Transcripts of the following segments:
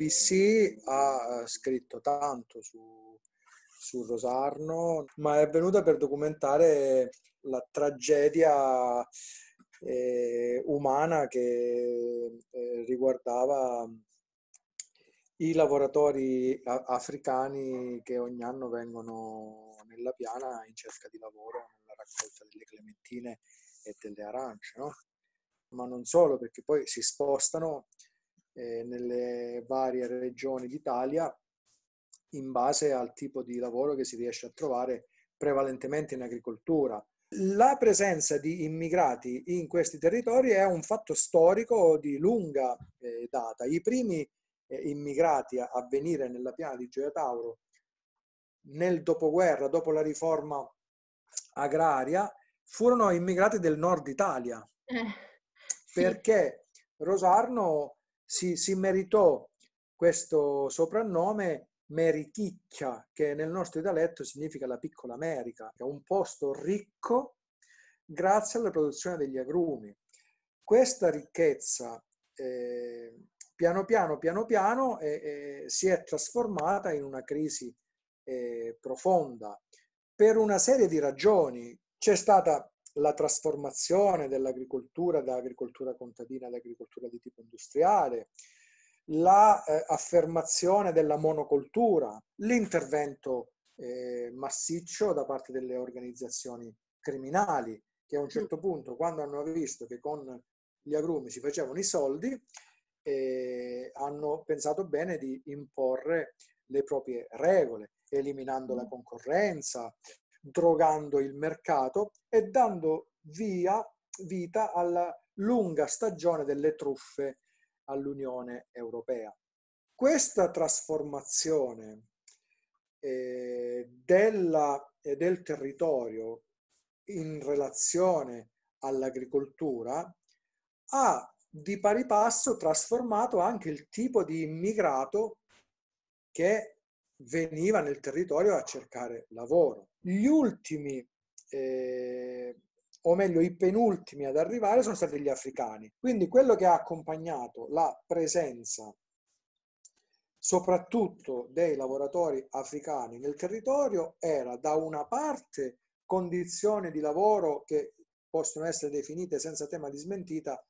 BBC ha eh, scritto tanto su, su Rosarno, ma è venuta per documentare la tragedia eh, umana che eh, riguardava i lavoratori africani che ogni anno vengono nella piana in cerca di lavoro nella raccolta delle clementine e delle arance, no? ma non solo perché poi si spostano eh, nelle varie regioni d'Italia in base al tipo di lavoro che si riesce a trovare prevalentemente in agricoltura. La presenza di immigrati in questi territori è un fatto storico di lunga eh, data. I primi eh, immigrati a, a, venire nella piana di Gioia Tauro nel dopoguerra, dopo la riforma agraria, furono immigrati del nord Italia. Eh, sì. Perché Rosarno si, si meritò questo soprannome Meriticchia, che nel nostro dialetto significa la piccola America, che è un posto ricco grazie alla produzione degli agrumi. Questa ricchezza eh, piano piano, piano piano, eh, eh, si è trasformata in una crisi eh, profonda per una serie di ragioni. C'è stata la trasformazione dell'agricoltura da agricoltura contadina ad agricoltura di tipo industriale, l'affermazione la, eh, della monocoltura, l'intervento eh, massiccio da parte delle organizzazioni criminali che a un certo punto, quando hanno visto che con gli agrumi si facevano i soldi, eh, hanno pensato bene di imporre le proprie regole, eliminando la mm. concorrenza, drogando il mercato e dando via, vita alla lunga stagione delle truffe all'Unione Europea. Questa trasformazione eh, della, eh, del territorio in relazione all'agricoltura ha di pari passo trasformato anche il tipo di immigrato che veniva nel territorio a cercare lavoro. Gli ultimi, eh, o meglio i penultimi ad arrivare sono stati gli africani. Quindi quello che ha accompagnato la presenza soprattutto dei lavoratori africani nel territorio era da una parte condizioni di lavoro che possono essere definite senza tema di smentita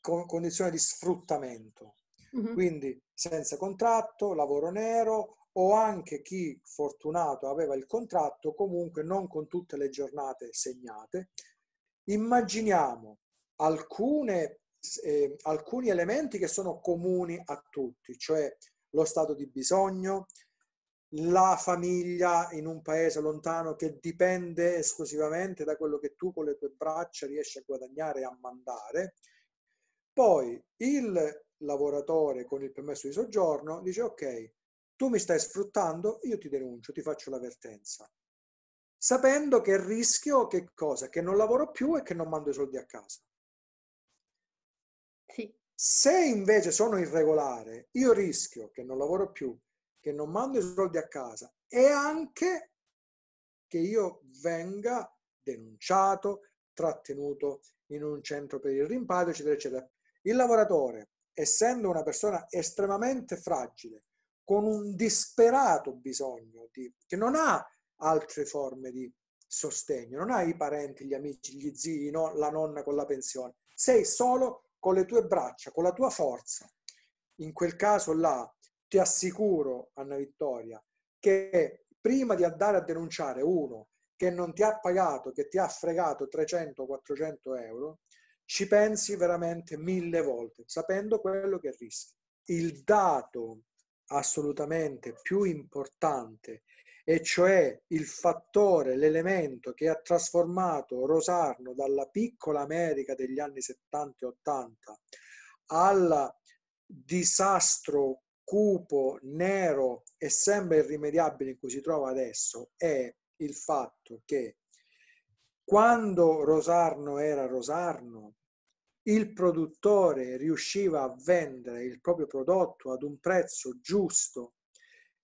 condizioni di sfruttamento, mm-hmm. quindi senza contratto, lavoro nero, o anche chi fortunato aveva il contratto, comunque non con tutte le giornate segnate. Immaginiamo alcune, eh, alcuni elementi che sono comuni a tutti, cioè lo stato di bisogno, la famiglia in un paese lontano che dipende esclusivamente da quello che tu con le tue braccia riesci a guadagnare e a mandare. Poi il lavoratore con il permesso di soggiorno dice ok, tu mi stai sfruttando, io ti denuncio, ti faccio l'avvertenza. Sapendo che il rischio che cosa? Che non lavoro più e che non mando i soldi a casa. Sì. Se invece sono irregolare, io rischio che non lavoro più, che non mando i soldi a casa e anche che io venga denunciato, trattenuto in un centro per il rimpatrio, eccetera, eccetera. Il lavoratore, essendo una persona estremamente fragile, con un disperato bisogno di, che non ha altre forme di sostegno, non hai i parenti, gli amici, gli zii, no? la nonna con la pensione, sei solo con le tue braccia, con la tua forza. In quel caso là ti assicuro, Anna Vittoria, che prima di andare a denunciare uno che non ti ha pagato, che ti ha fregato 300-400 euro, ci pensi veramente mille volte, sapendo quello che rischi. Il dato assolutamente più importante, e cioè il fattore, l'elemento che ha trasformato Rosarno dalla piccola America degli anni 70 e 80 al disastro cupo, nero e sembra irrimediabile in cui si trova adesso, è il fatto che quando Rosarno era Rosarno, il produttore riusciva a vendere il proprio prodotto ad un prezzo giusto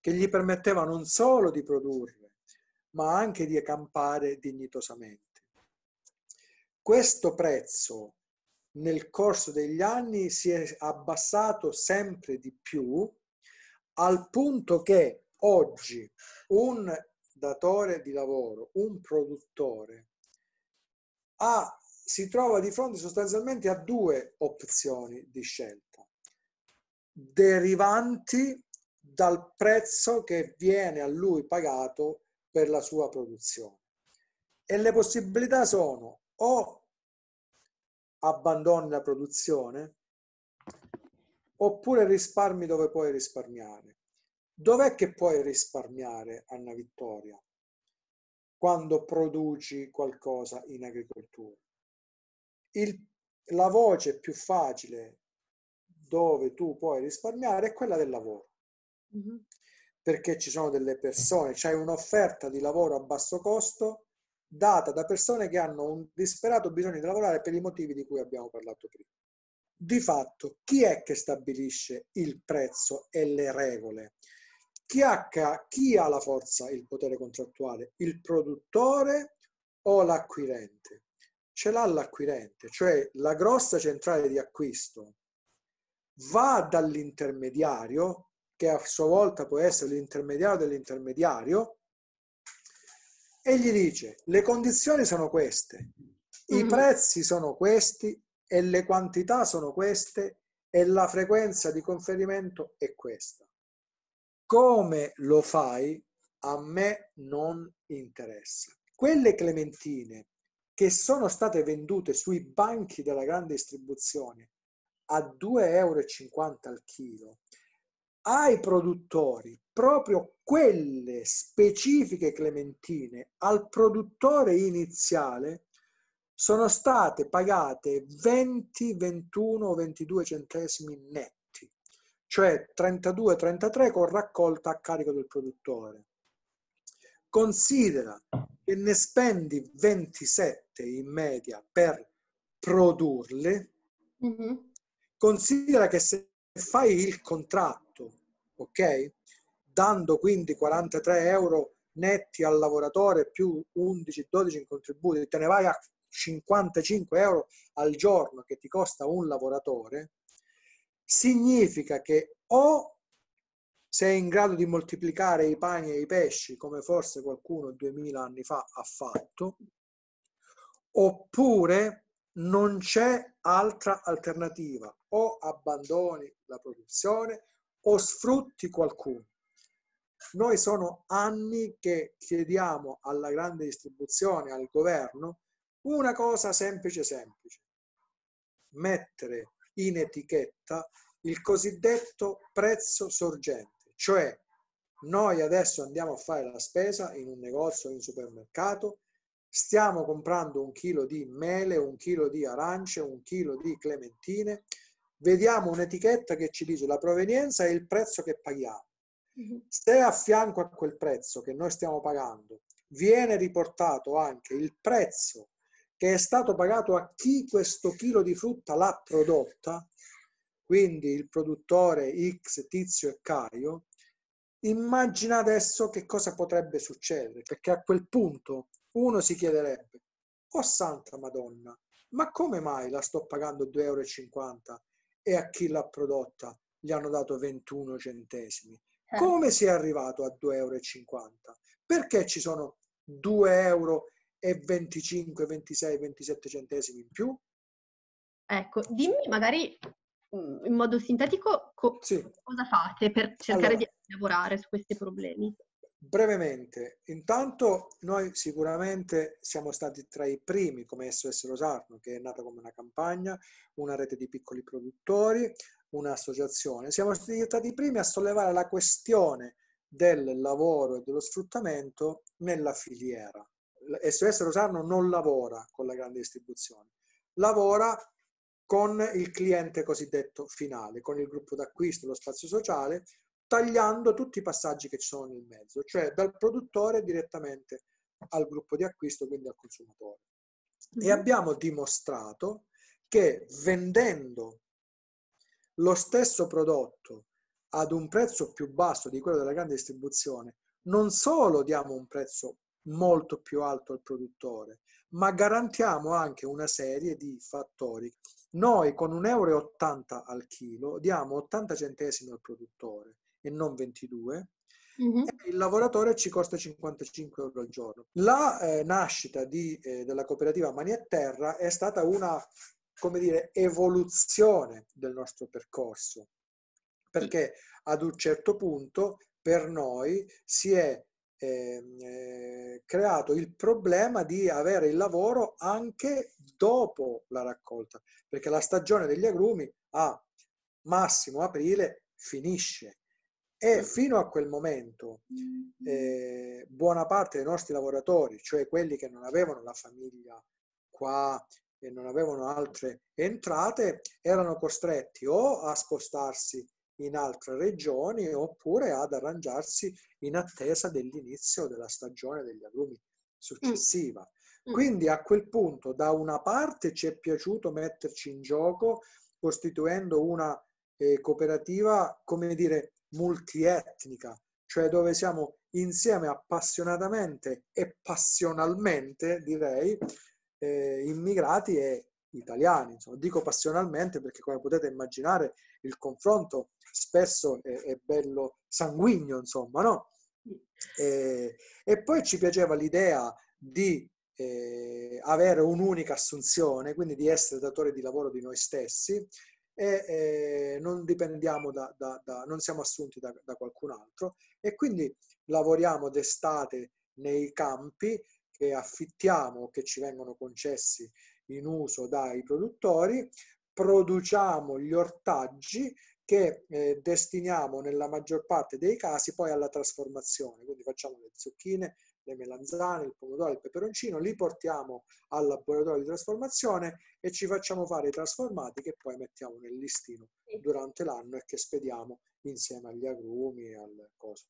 che gli permetteva non solo di produrre, ma anche di campare dignitosamente. Questo prezzo nel corso degli anni si è abbassato sempre di più al punto che oggi un datore di lavoro, un produttore, ha si trova di fronte sostanzialmente a due opzioni di scelta derivanti dal prezzo che viene a lui pagato per la sua produzione. E le possibilità sono o abbandoni la produzione oppure risparmi dove puoi risparmiare. Dov'è che puoi risparmiare, Anna Vittoria, quando produci qualcosa in agricoltura? il, la voce più facile dove tu puoi risparmiare è quella del lavoro. Mm-hmm. Perché ci sono delle persone, c'è un'offerta di lavoro a basso costo data da persone che hanno un disperato bisogno di lavorare per i motivi di cui abbiamo parlato prima. Di fatto, chi è che stabilisce il prezzo e le regole? Chi ha, chi ha la forza, il potere contrattuale? Il produttore o l'acquirente? ce l'ha l'acquirente, cioè la grossa centrale di acquisto va dall'intermediario, che a sua volta può essere l'intermediario dell'intermediario, e gli dice le condizioni sono queste, i mm-hmm. prezzi sono questi e le quantità sono queste e la frequenza di conferimento è questa. Come lo fai a me non interessa. Quelle clementine che sono state vendute sui banchi della grande distribuzione a 2,50 euro al chilo ai produttori proprio quelle specifiche clementine al produttore iniziale sono state pagate 20, 21 22 centesimi netti, cioè 32, 33 con raccolta a carico del produttore. Considera che ne spendi 27 in media per produrle. Mm-hmm. Considera che se fai il contratto, ok? Dando quindi 43 euro netti al lavoratore più 11-12 in contributi, te ne vai a 55 euro al giorno che ti costa un lavoratore, significa che o sei in grado di moltiplicare i pani e i pesci come forse qualcuno duemila anni fa ha fatto, oppure non c'è altra alternativa, o abbandoni la produzione o sfrutti qualcuno. Noi sono anni che chiediamo alla grande distribuzione, al governo, una cosa semplice semplice, mettere in etichetta il cosiddetto prezzo sorgente cioè, noi adesso andiamo a fare la spesa in un negozio, in un supermercato, stiamo comprando un chilo di mele, un chilo di arance, un chilo di clementine, vediamo un'etichetta che ci dice la provenienza e il prezzo che paghiamo. Mhm. Se a fianco a quel prezzo che noi stiamo pagando viene riportato anche il prezzo che è stato pagato a chi questo chilo di frutta l'ha prodotta, quindi il produttore X, Tizio e Caio, Immagina adesso che cosa potrebbe succedere, perché a quel punto uno si chiederebbe, oh santa Madonna, ma come mai la sto pagando 2,50 euro e a chi l'ha prodotta gli hanno dato 21 centesimi? Eh. Come si è arrivato a 2,50 euro? Perché ci sono 2,25 euro, 26, 27 centesimi in più? Ecco, dimmi magari Mm, in modo sintetico co- sì. cosa fate per cercare allora, di lavorare su questi problemi? Brevemente, intanto noi sicuramente siamo stati tra i primi come SOS Rosarno, che è nata come una campagna, una rete di piccoli produttori, un'associazione. Siamo stati tra i primi a sollevare la questione del lavoro e dello sfruttamento nella filiera. SOS Rosarno non lavora con la grande distribuzione, lavora con il cliente cosiddetto finale, con il gruppo d'acquisto, lo spazio sociale, tagliando tutti i passaggi che ci sono nel mezzo, cioè dal produttore direttamente al gruppo di acquisto, quindi al consumatore. E mhm. abbiamo dimostrato che vendendo lo stesso prodotto ad un prezzo più basso di quello della grande distribuzione, non solo diamo un prezzo molto più alto al produttore, ma garantiamo anche una serie di fattori. Noi con 1,80 euro al chilo diamo 80 centesimi al produttore e non 22, Mm-hmm. il lavoratore ci costa 55 euro al giorno. La eh, nascita di, eh, della cooperativa Mani a Terra è stata una come dire, evoluzione del nostro percorso, perché ad un certo punto per noi si è Ehm, eh, creato il problema di avere il lavoro anche dopo la raccolta, perché la stagione degli agrumi a massimo aprile finisce e fino a quel momento mm-hmm. eh, buona parte dei nostri lavoratori, cioè quelli che non avevano la famiglia qua e non avevano altre entrate, erano costretti o a spostarsi in altre regioni oppure ad arrangiarsi in attesa dell'inizio della stagione degli agrumi successiva. Mm. mm. Quindi a quel punto da una parte ci è piaciuto metterci in gioco costituendo una eh, cooperativa, come dire, multietnica, cioè dove siamo insieme appassionatamente e passionalmente, direi, eh, immigrati e italiani. Insomma, dico passionalmente perché, come potete immaginare, il confronto spesso è, è bello sanguigno, insomma, no? E, e, poi ci piaceva l'idea di eh, avere un'unica assunzione, quindi di essere datore di lavoro di noi stessi e eh, non dipendiamo da, da, da, non siamo assunti da, da qualcun altro e quindi lavoriamo d'estate nei campi che affittiamo, che ci vengono concessi in uso dai produttori, produciamo gli ortaggi che eh, destiniamo nella maggior parte dei casi poi alla trasformazione, quindi facciamo le zucchine, le melanzane, il pomodoro, il peperoncino, li portiamo al laboratorio di trasformazione e ci facciamo fare i trasformati che poi mettiamo nel listino durante l'anno e che spediamo insieme agli agrumi e al coso.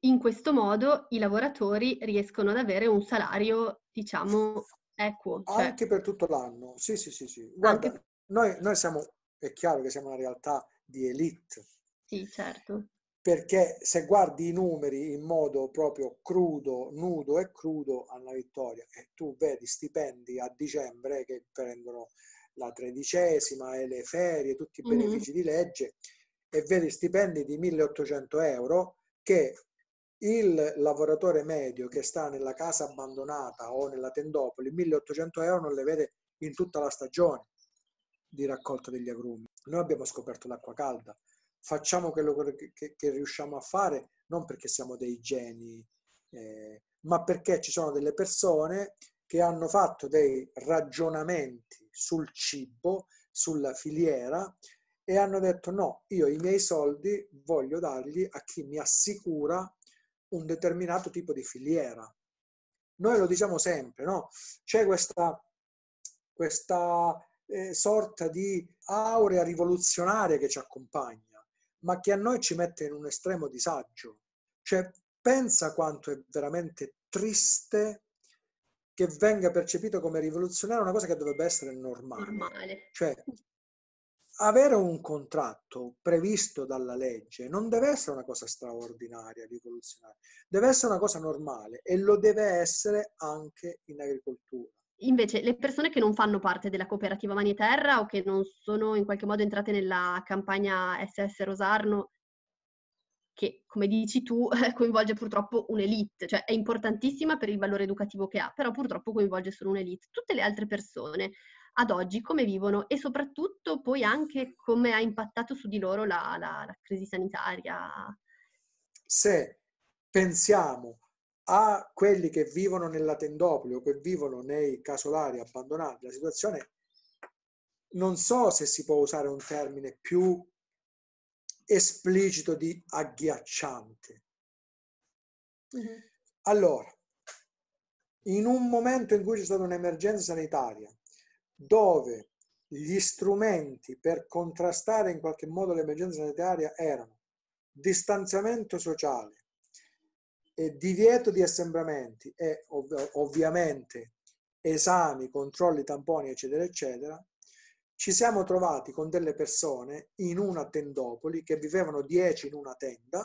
In questo modo i lavoratori riescono ad avere un salario, diciamo, Ecco, cioè. Anche per tutto l'anno, sì, sì, sì. sì. Guarda, Anche... noi, noi, siamo, è chiaro che siamo una realtà di elite. Sì, certo. Perché se guardi i numeri in modo proprio crudo, nudo e crudo alla vittoria, e tu vedi stipendi a dicembre che prendono la tredicesima e le ferie, tutti i benefici mm-hmm. di legge, e vedi stipendi di 1800 euro che il lavoratore medio che sta nella casa abbandonata o nella tendopoli, 1800 euro non le vede in tutta la stagione di raccolta degli agrumi. Noi abbiamo scoperto l'acqua calda, facciamo quello che, che, che riusciamo a fare, non perché siamo dei geni, eh, ma perché ci sono delle persone che hanno fatto dei ragionamenti sul cibo, sulla filiera e hanno detto no, io i miei soldi voglio dargli a chi mi assicura un determinato tipo di filiera. Noi lo diciamo sempre, no? C'è questa, questa eh, sorta di aurea rivoluzionaria che ci accompagna, ma che a noi ci mette in un estremo disagio. Cioè, pensa quanto è veramente triste che venga percepito come rivoluzionario una cosa che dovrebbe essere normale. normale. Cioè, avere un contratto previsto dalla legge non deve essere una cosa straordinaria, rivoluzionaria, deve essere una cosa normale e lo deve essere anche in agricoltura. Invece le persone che non fanno parte della cooperativa Mani Terra o che non sono in qualche modo entrate nella campagna SS Rosarno, che come dici tu coinvolge purtroppo un'elite, cioè è importantissima per il valore educativo che ha, però purtroppo coinvolge solo un'elite. Tutte le altre persone ad oggi come vivono e soprattutto poi anche come ha impattato su di loro la, la, la crisi sanitaria. Se pensiamo a quelli che vivono nella tendopoli o che vivono nei casolari abbandonati, la situazione non so se si può usare un termine più esplicito di agghiacciante. Mm-hmm. Allora, in un momento in cui c'è stata un'emergenza sanitaria, dove gli strumenti per contrastare in qualche modo l'emergenza sanitaria erano distanziamento sociale, divieto di assembramenti e ov- ovviamente esami, controlli, tamponi, eccetera, eccetera, ci siamo trovati con delle persone in una tendopoli che vivevano 10 in una tenda.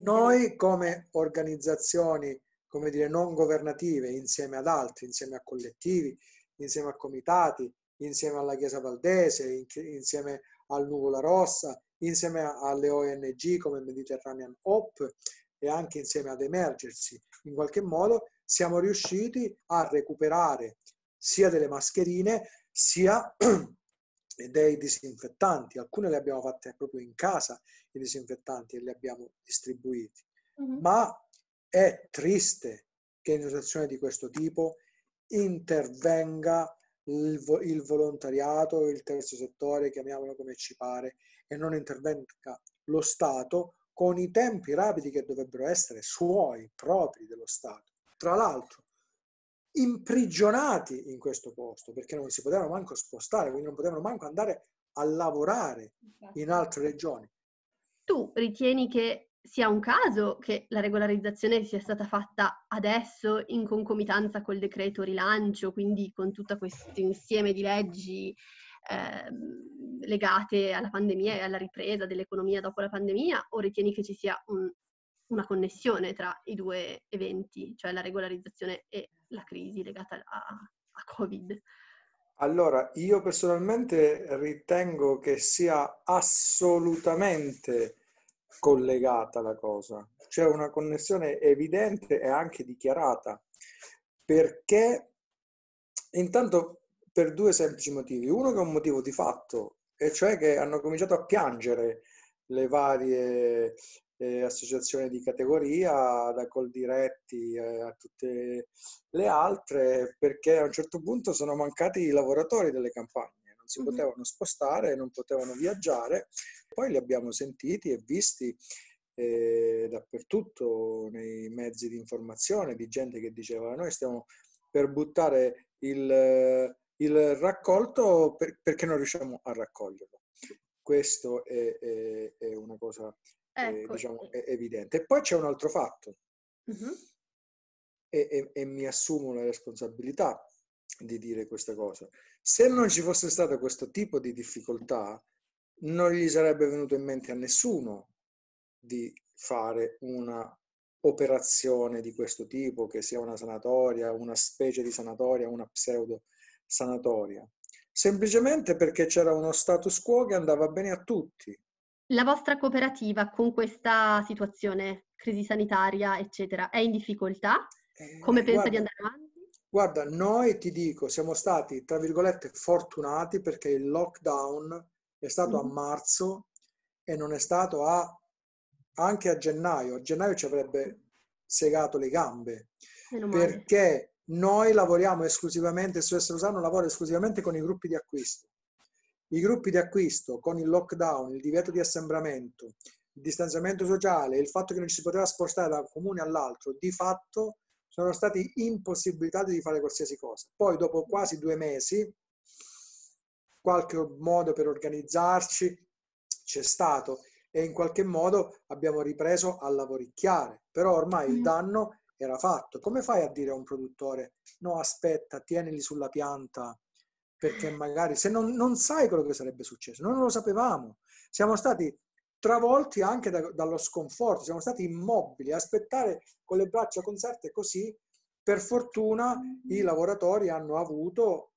Noi come organizzazioni, come dire, non governative, insieme ad altri, insieme a collettivi, insieme a comitati, insieme alla Chiesa Valdese, insieme al Nuvola Rossa, insieme alle ONG come Mediterranean Hop e anche insieme ad Emergersi. In qualche modo siamo riusciti a recuperare sia delle mascherine sia dei disinfettanti. Alcune le abbiamo fatte proprio in casa, i disinfettanti, e li abbiamo distribuiti. Mm-hmm. Ma è triste che in una situazione di questo tipo intervenga il, il volontariato, il terzo settore, chiamiamolo come ci pare, e non intervenga lo Stato con i tempi rapidi che dovrebbero essere suoi, propri dello Stato. Tra l'altro, imprigionati in questo posto perché non si potevano manco spostare, quindi non potevano manco andare a lavorare esatto. in altre regioni. Tu ritieni che sia un caso che la regolarizzazione sia stata fatta adesso in concomitanza col decreto rilancio, quindi con tutto questo insieme di leggi eh, legate alla pandemia e alla ripresa dell'economia dopo la pandemia, o ritieni che ci sia un, una connessione tra i due eventi, cioè la regolarizzazione e la crisi legata a, a Covid? Allora, io personalmente ritengo che sia assolutamente collegata la cosa, c'è una connessione evidente e anche dichiarata, perché intanto per due semplici motivi. Uno che è un motivo di fatto, e cioè che hanno cominciato a piangere le varie eh, associazioni di categoria, da Coldiretti eh, a tutte le altre, perché a un certo punto sono mancati i lavoratori delle campagne non si potevano spostare, non potevano viaggiare. Poi li abbiamo sentiti e visti eh, dappertutto nei mezzi di informazione di gente che diceva noi stiamo per buttare il, il raccolto per, perché non riusciamo a raccoglierlo. Questo è, è, è una cosa eh, ecco. eh, diciamo, è evidente. E poi c'è un altro fatto. Uh-huh. E, e, e, mi assumo la responsabilità di dire questa cosa. Se non ci fosse stato questo tipo di difficoltà, non gli sarebbe venuto in mente a nessuno di fare una operazione di questo tipo, che sia una sanatoria, una specie di sanatoria, una pseudo sanatoria, semplicemente perché c'era uno status quo che andava bene a tutti. La vostra cooperativa con questa situazione, crisi sanitaria, eccetera, è in difficoltà? Eh, Come eh, pensa guarda, di andare avanti? Guarda, noi ti dico, siamo stati, tra virgolette, fortunati perché il lockdown è stato mm. a marzo e non è stato a, anche a gennaio. A gennaio ci avrebbe segato le gambe perché noi lavoriamo esclusivamente, Suessa Rosano lavora esclusivamente con i gruppi di acquisto. I gruppi di acquisto con il lockdown, il divieto di assembramento, il distanziamento sociale, il fatto che non ci si poteva spostare da un comune all'altro, di fatto sono stati impossibilitati di fare qualsiasi cosa. Poi dopo quasi due mesi, qualche modo per organizzarci c'è stato e in qualche modo abbiamo ripreso a lavoricchiare, però ormai il mm. danno era fatto. Come fai a dire a un produttore no aspetta, tienili sulla pianta perché magari se non, non sai quello che sarebbe successo, noi non lo sapevamo, siamo stati travolti anche da, dallo sconforto, siamo stati immobili, a aspettare con le braccia conserte così. Per fortuna i mm. lavoratori hanno avuto,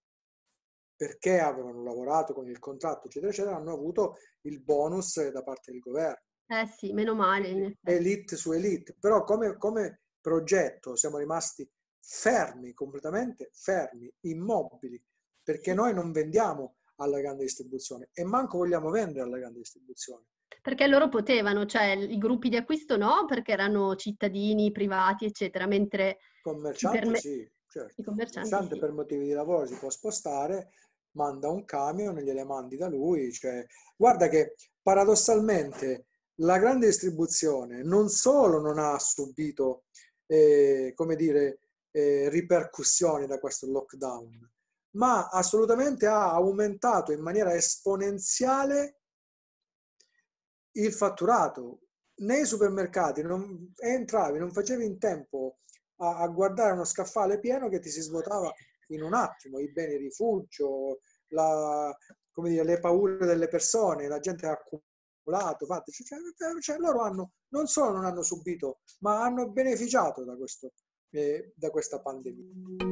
perché avevano lavorato con il contratto, eccetera, eccetera, hanno avuto il bonus da parte del governo. Eh sì, meno male. Elite su elite, però come, come progetto siamo rimasti fermi, completamente fermi, immobili, perché noi non vendiamo alla grande distribuzione e manco vogliamo vendere alla grande distribuzione perché loro potevano, cioè i gruppi di acquisto no, perché erano cittadini, privati, eccetera, mentre... i Commercianti perme- sì, certo. I commercianti, commercianti sì. per motivi di lavoro si può spostare, manda un camion, gliele mandi da lui, cioè... Guarda che paradossalmente la grande distribuzione non solo non ha subito, eh, come dire, eh, ripercussioni da questo lockdown, ma assolutamente ha aumentato in maniera esponenziale il fatturato. Nei supermercati non, entravi, non facevi in tempo a, a guardare uno scaffale pieno che ti si svuotava in un attimo, i beni rifugio, la, come dire, le paure delle persone, la gente ha accumulato, fatto, cioè cioè, cioè, cioè, loro hanno, non solo non hanno subito, ma hanno beneficiato da, questo, eh, da questa pandemia.